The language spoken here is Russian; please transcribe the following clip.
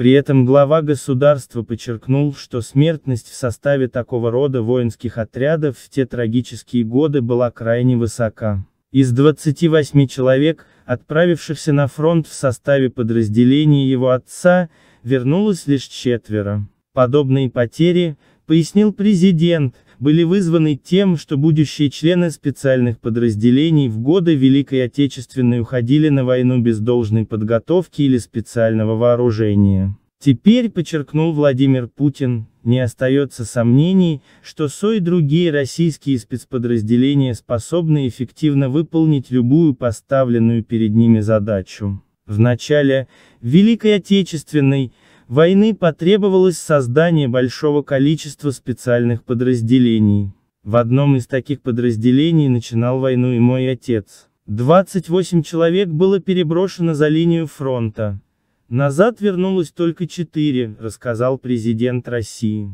При этом глава государства подчеркнул, что смертность в составе такого рода воинских отрядов в те трагические годы была крайне высока. Из 28 человек, отправившихся на фронт в составе подразделения его отца, вернулось лишь четверо. Подобные потери, пояснил президент, были вызваны тем, что будущие члены специальных подразделений в годы Великой Отечественной уходили на войну без должной подготовки или специального вооружения. Теперь, подчеркнул Владимир Путин, не остается сомнений, что СО и другие российские спецподразделения способны эффективно выполнить любую поставленную перед ними задачу. В начале Великой Отечественной, войны потребовалось создание большого количества специальных подразделений. В одном из таких подразделений начинал войну и мой отец. 28 человек было переброшено за линию фронта. Назад вернулось только 4, рассказал президент России.